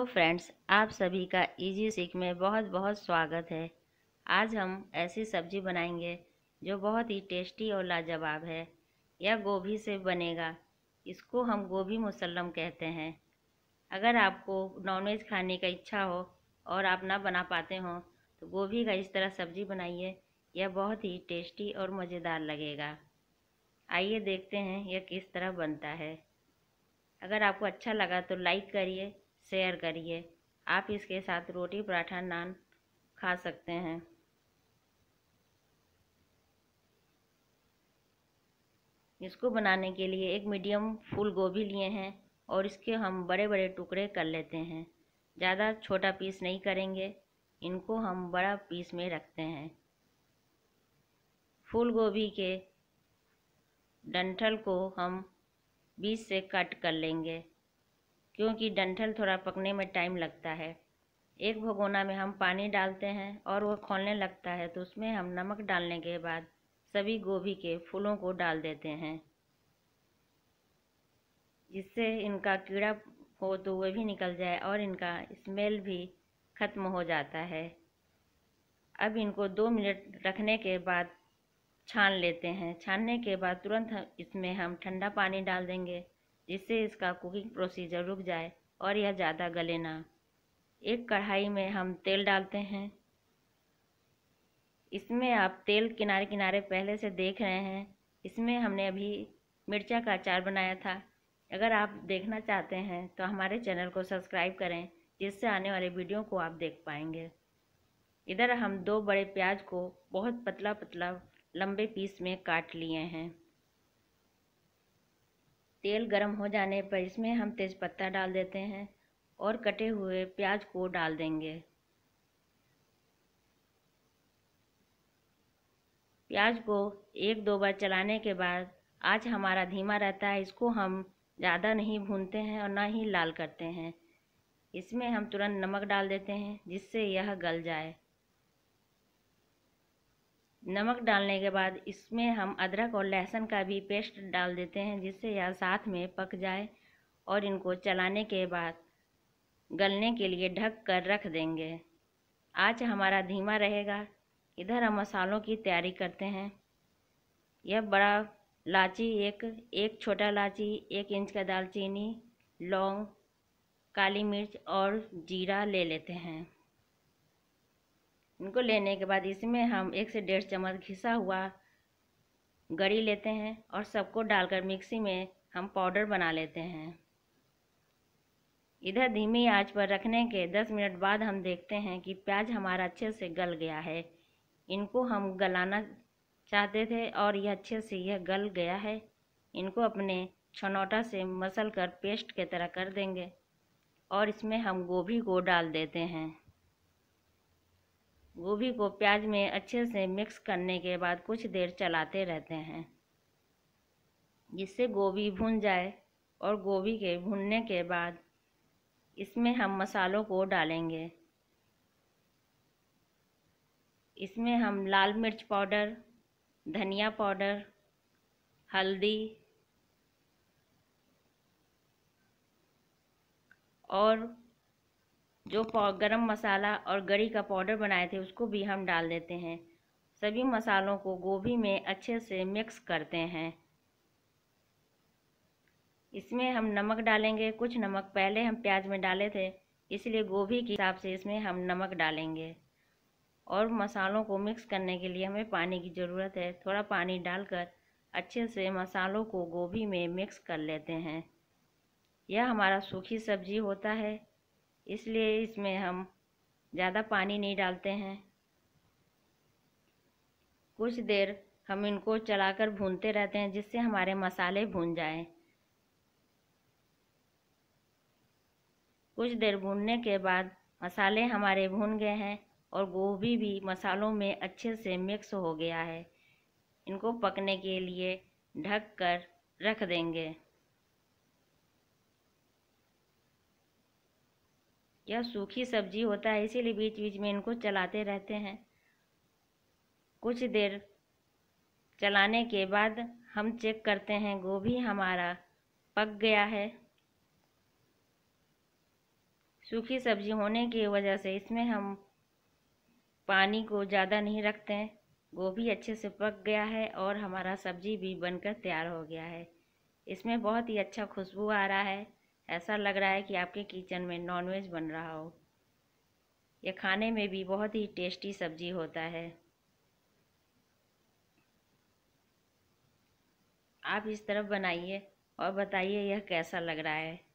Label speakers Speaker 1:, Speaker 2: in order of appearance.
Speaker 1: Hello friends आप सभी का इजी सीख में बहुत बहुत स्वागत है आज हम ऐसी सब्जी बनाएंगे जो बहुत ही टेस्टी और लाजवाब है यह गोभी से बनेगा इसको हम गोभी मुसलम कहते हैं अगर आपको नॉनवेज खाने का इच्छा हो और आप ना बना पाते हो तो गोभी का इस तरह सब्जी बनाइए यह बहुत ही टेस्टी और मज़ेदार लगेगा आइए देखते हैं यह किस तरह बनता है अगर आपको अच्छा लगा तो लाइक करिए शेयर करिए आप इसके साथ रोटी पराठा नान खा सकते हैं इसको बनाने के लिए एक मीडियम फूल गोभी लिए हैं और इसके हम बड़े बड़े टुकड़े कर लेते हैं ज़्यादा छोटा पीस नहीं करेंगे इनको हम बड़ा पीस में रखते हैं फूल गोभी के डंठल को हम बीच से कट कर लेंगे क्योंकि डंठल थोड़ा पकने में टाइम लगता है एक भगोना में हम पानी डालते हैं और वह खोलने लगता है तो उसमें हम नमक डालने के बाद सभी गोभी के फूलों को डाल देते हैं जिससे इनका कीड़ा हो तो वह भी निकल जाए और इनका स्मेल भी ख़त्म हो जाता है अब इनको दो मिनट रखने के बाद छान लेते हैं छानने के बाद तुरंत इसमें हम ठंडा पानी डाल देंगे जिससे इसका कुकिंग प्रोसीजर रुक जाए और यह ज़्यादा गले ना एक कढ़ाई में हम तेल डालते हैं इसमें आप तेल किनारे किनारे पहले से देख रहे हैं इसमें हमने अभी मिर्चा का अचार बनाया था अगर आप देखना चाहते हैं तो हमारे चैनल को सब्सक्राइब करें जिससे आने वाले वीडियो को आप देख पाएंगे इधर हम दो बड़े प्याज को बहुत पतला पतला लंबे पीस में काट लिए हैं तेल गर्म हो जाने पर इसमें हम तेज़पत्ता डाल देते हैं और कटे हुए प्याज को डाल देंगे प्याज को एक दो बार चलाने के बाद आज हमारा धीमा रहता है इसको हम ज़्यादा नहीं भूनते हैं और ना ही लाल करते हैं इसमें हम तुरंत नमक डाल देते हैं जिससे यह गल जाए नमक डालने के बाद इसमें हम अदरक और लहसुन का भी पेस्ट डाल देते हैं जिससे यह साथ में पक जाए और इनको चलाने के बाद गलने के लिए ढक कर रख देंगे आँच हमारा धीमा रहेगा इधर हम मसालों की तैयारी करते हैं यह बड़ा लाची एक एक छोटा लाची एक इंच का दालचीनी लौंग काली मिर्च और जीरा ले लेते हैं इनको लेने के बाद इसमें हम एक से डेढ़ चम्मच घिसा हुआ गड़ी लेते हैं और सबको डालकर मिक्सी में हम पाउडर बना लेते हैं इधर धीमी आंच पर रखने के 10 मिनट बाद हम देखते हैं कि प्याज हमारा अच्छे से गल गया है इनको हम गलाना चाहते थे और यह अच्छे से यह गल गया है इनको अपने छनौटा से मसल कर पेस्ट के तरह कर देंगे और इसमें हम गोभी को डाल देते हैं गोभी को प्याज में अच्छे से मिक्स करने के बाद कुछ देर चलाते रहते हैं जिससे गोभी भुन जाए और गोभी के भुनने के बाद इसमें हम मसालों को डालेंगे इसमें हम लाल मिर्च पाउडर धनिया पाउडर हल्दी और जो गरम मसाला और गरी का पाउडर बनाए थे उसको भी हम डाल देते हैं सभी मसालों को गोभी में अच्छे से मिक्स करते हैं इसमें हम नमक डालेंगे कुछ नमक पहले हम प्याज में डाले थे इसलिए गोभी के हिसाब से इसमें हम नमक डालेंगे और मसालों को मिक्स करने के लिए हमें पानी की ज़रूरत है थोड़ा पानी डालकर अच्छे से मसालों को गोभी में मिक्स कर लेते हैं यह हमारा सूखी सब्जी होता है इसलिए इसमें हम ज़्यादा पानी नहीं डालते हैं कुछ देर हम इनको चलाकर भूनते रहते हैं जिससे हमारे मसाले भून जाएं। कुछ देर भूनने के बाद मसाले हमारे भून गए हैं और गोभी भी मसालों में अच्छे से मिक्स हो गया है इनको पकने के लिए ढक कर रख देंगे यह सूखी सब्जी होता है इसीलिए बीच बीच में इनको चलाते रहते हैं कुछ देर चलाने के बाद हम चेक करते हैं गोभी हमारा पक गया है सूखी सब्जी होने की वजह से इसमें हम पानी को ज़्यादा नहीं रखते हैं गोभी अच्छे से पक गया है और हमारा सब्जी भी बनकर तैयार हो गया है इसमें बहुत ही अच्छा खुशबू आ रहा है ऐसा लग रहा है कि आपके किचन में नॉनवेज बन रहा हो यह खाने में भी बहुत ही टेस्टी सब्जी होता है आप इस तरफ बनाइए और बताइए यह कैसा लग रहा है